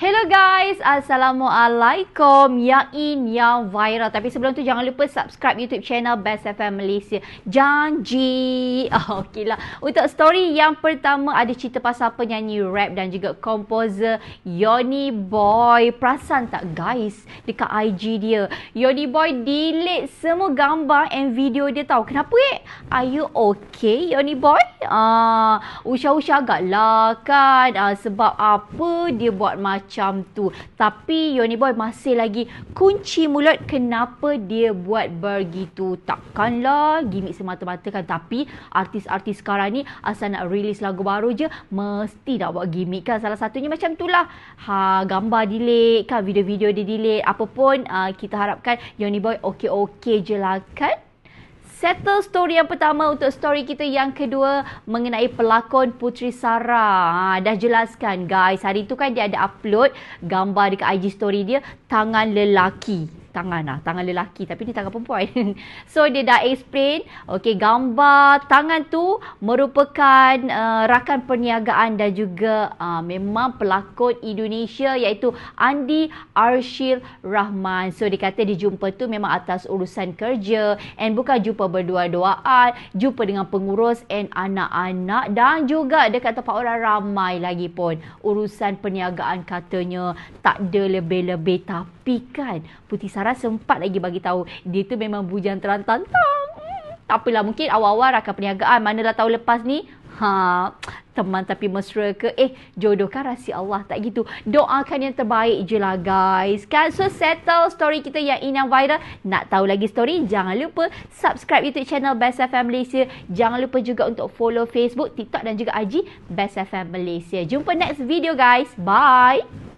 Hello guys, Assalamualaikum Yang in, yang viral Tapi sebelum tu jangan lupa subscribe YouTube channel Best FM Malaysia Janji oh, Okey lah Untuk story yang pertama ada cerita pasal penyanyi rap dan juga komposer Yoni Boy Perasan tak guys dekat IG dia Yoni Boy delete semua gambar and video dia tau Kenapa eh? Are you okay Yoni Boy? Ah, uh, Usha-usha agak lah kan uh, Sebab apa dia buat macam macam tu. Tapi Yoni Boy masih lagi kunci mulut kenapa dia buat begitu. Takkanlah gimmick semata-mata kan. Tapi artis-artis sekarang ni asal nak release lagu baru je mesti nak buat gimmick kan. Salah satunya macam tu lah. Ha, gambar delete kan. Video-video dia delete. Apapun uh, ah, kita harapkan Yoni Boy okey-okey je lah kan settle story yang pertama untuk story kita yang kedua mengenai pelakon Putri Sarah. Ha, dah jelaskan guys, hari tu kan dia ada upload gambar dekat IG story dia, tangan lelaki tangan lah. Tangan lelaki. Tapi ni tangan perempuan. so dia dah explain. Okay gambar tangan tu merupakan uh, rakan perniagaan dan juga uh, memang pelakon Indonesia iaitu Andi Arshil Rahman. So dia kata dia jumpa tu memang atas urusan kerja and bukan jumpa berdua-duaan. Jumpa dengan pengurus and anak-anak dan juga dekat tempat orang ramai lagi pun. Urusan perniagaan katanya tak ada lebih-lebih tapi kan putih Sarah sempat lagi bagi tahu dia tu memang bujang terantang-tantang. Tak apalah mungkin awal-awal rakan perniagaan dah tahu lepas ni ha teman tapi mesra ke eh jodohkan rahsia Allah tak gitu doakan yang terbaik je lah guys kan so settle story kita yang ini yang viral nak tahu lagi story jangan lupa subscribe youtube channel Best FM Malaysia jangan lupa juga untuk follow facebook tiktok dan juga IG Best FM Malaysia jumpa next video guys bye